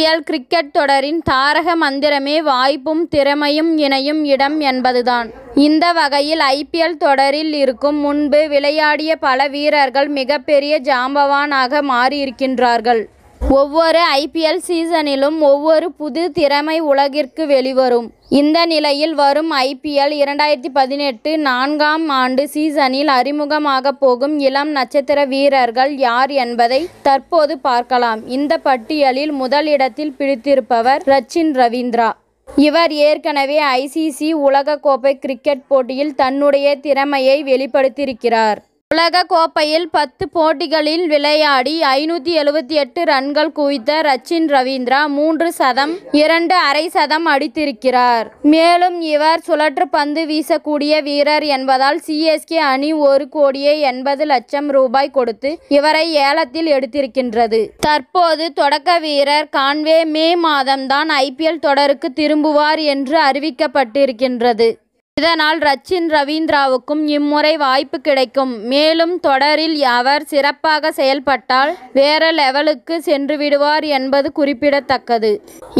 IPL cricket தொடரின் தாரக மந்திரமே வாய்ப்பும் திறமையும் இணையும் இடம் என்பதுதான் இந்த வகையில் ஐபிஎல் தொடரில் இருக்கும் முன்பு விளையாடிய பல வீரர்கள் மிகப்பெரிய ஜாம்பவானாக மாறியிருக்கின்றார்கள் ஒவ்வொரு ஐபிஎல் சீசனிலும் ஒவ்வொரு புது திறமை உலகிற்கு வெளிவரும் இந்த நிலையில் வரும் ஐபிஎல் இரண்டாயிரத்தி பதினெட்டு நான்காம் ஆண்டு சீசனில் அறிமுகமாக போகும் இளம் நட்சத்திர வீரர்கள் யார் என்பதை தற்போது பார்க்கலாம் இந்த பட்டியலில் முதலிடத்தில் பிடித்திருப்பவர் ரச்சின் ரவீந்திரா இவர் ஏற்கனவே ஐசிசி உலகக்கோப்பை கிரிக்கெட் போட்டியில் தன்னுடைய திறமையை வெளிப்படுத்தியிருக்கிறார் உலக கோப்பையில் பத்து போட்டிகளில் விளையாடி ஐநூற்றி எழுபத்தி எட்டு ரன்கள் குவித்த ரச்சின் ரவீந்திரா மூன்று சதம் இரண்டு அரை சதம் அடித்திருக்கிறார் மேலும் இவர் சுழற்று பந்து வீசக்கூடிய வீரர் என்பதால் சிஎஸ்கே அணி ஒரு கோடியே எண்பது லட்சம் ரூபாய் கொடுத்து இவரை ஏலத்தில் எடுத்திருக்கின்றது தற்போது தொடக்க வீரர் கான்வே மே மாதம்தான் ஐபிஎல் தொடருக்கு திரும்புவார் என்று அறிவிக்கப்பட்டிருக்கின்றது இதனால் ரச்சின் ரவீந்திராவுக்கும் இம்முறை வாய்ப்பு கிடைக்கும். மேலும் தொடரில் அவர் சிறப்பாக செயல்பட்டால் வேற லெவலுக்கு சென்றுவிடுவார் என்பது குறிப்பிடத்தக்கது.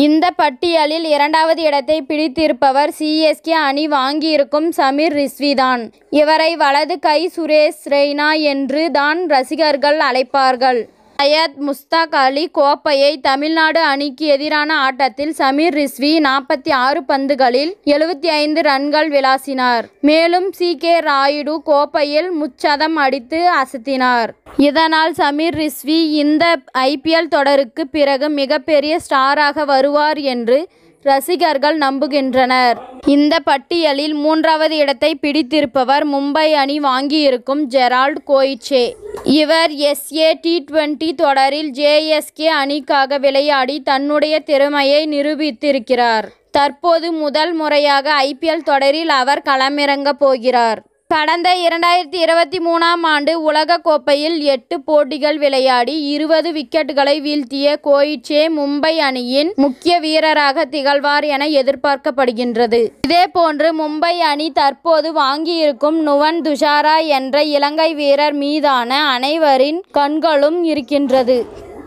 இந்த பட்டியலில் இரண்டாவது இடத்தை பிடித்திருப்பவர் சிஎஸ்கே அணி வாங்கியிருக்கும் சமீர் ரிஸ்வி தான். இவரை வலது கை சுரேஷ் ரெய்னா என்று தான் ரசிகர்கள் அழைப்பார்கள். சையத் முஸ்தாக் அலி கோப்பையை தமிழ்நாடு அணிக்கு எதிரான ஆட்டத்தில் சமீர் ரிஸ்வி நாற்பத்தி ஆறு பந்துகளில் எழுபத்தி ஐந்து ரன்கள் விளாசினார் மேலும் சி கே ராயுடு கோப்பையில் முச்சதம் அடித்து அசத்தினார் இதனால் சமீர் ரிஸ்வி இந்த ஐபிஎல் தொடருக்கு பிறகு மிகப்பெரிய ஸ்டாராக வருவார் என்று ரசிகர்கள் நம்புகின்றனர் இந்த பட்டியலில் மூன்றாவது இடத்தை பிடித்திருப்பவர் மும்பை அணி வாங்கியிருக்கும் ஜெரால்ட் கோயிச்சே இவர் எஸ்ஏ டி டுவெண்டி தொடரில் ஜேஎஸ்கே அணிக்காக விளையாடி தன்னுடைய திறமையை நிரூபித்திருக்கிறார் தற்போது முதல் முறையாக ஐபிஎல் தொடரில் அவர் களமிறங்கப் போகிறார் கடந்த இரண்டாயிரத்தி இருபத்தி மூணாம் ஆண்டு உலகக்கோப்பையில் எட்டு போட்டிகள் விளையாடி இருபது விக்கெட்டுகளை வீழ்த்திய கோயிச்சே மும்பை அணியின் முக்கிய வீரராக திகழ்வார் என எதிர்பார்க்கப்படுகின்றது இதேபோன்று மும்பை அணி தற்போது வாங்கியிருக்கும் நுவன் துஷாரா என்ற இலங்கை வீரர் மீதான அனைவரின் கண்களும் இருக்கின்றது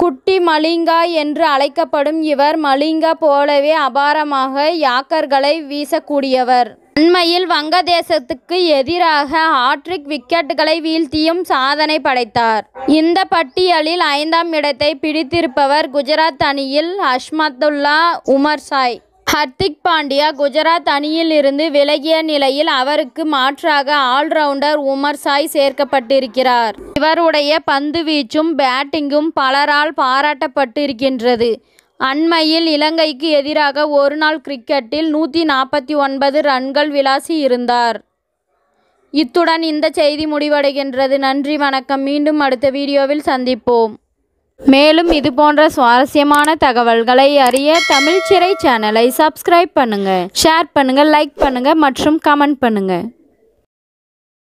குட்டி மலிங்கா என்று அழைக்கப்படும் இவர் மலிங்கா போலவே அபாரமாக யாக்கர்களை வீசக்கூடியவர் அண்மையில் வங்கதேசத்துக்கு எதிராக ஹாட்ரிக் விக்கெட்டுகளை வீழ்த்தியும் சாதனை படைத்தார் இந்த பட்டியலில் ஐந்தாம் இடத்தை பிடித்திருப்பவர் குஜராத் அணியில் உமர் உமர்சாய் ஹர்திக் பாண்டியா குஜராத் அணியில் இருந்து விலகிய நிலையில் அவருக்கு மாற்றாக ஆல்ரவுண்டர் உமர் சாய் சேர்க்கப்பட்டிருக்கிறார் இவருடைய பந்து வீச்சும் பேட்டிங்கும் பலரால் பாராட்டப்பட்டிருக்கின்றது அண்மையில் இலங்கைக்கு எதிராக ஒருநாள் கிரிக்கெட்டில் நூற்றி நாற்பத்தி ஒன்பது ரன்கள் விளாசி இருந்தார் இத்துடன் இந்த செய்தி முடிவடைகின்றது நன்றி வணக்கம் மீண்டும் அடுத்த வீடியோவில் சந்திப்போம் மேலும் இது போன்ற சுவாரஸ்யமான தகவல்களை அறிய தமிழ் சிறை சேனலை சப்ஸ்கிரைப் பண்ணுங்கள் ஷேர் பண்ணுங்கள் லைக் பண்ணுங்கள் மற்றும் கமெண்ட் பண்ணுங்கள்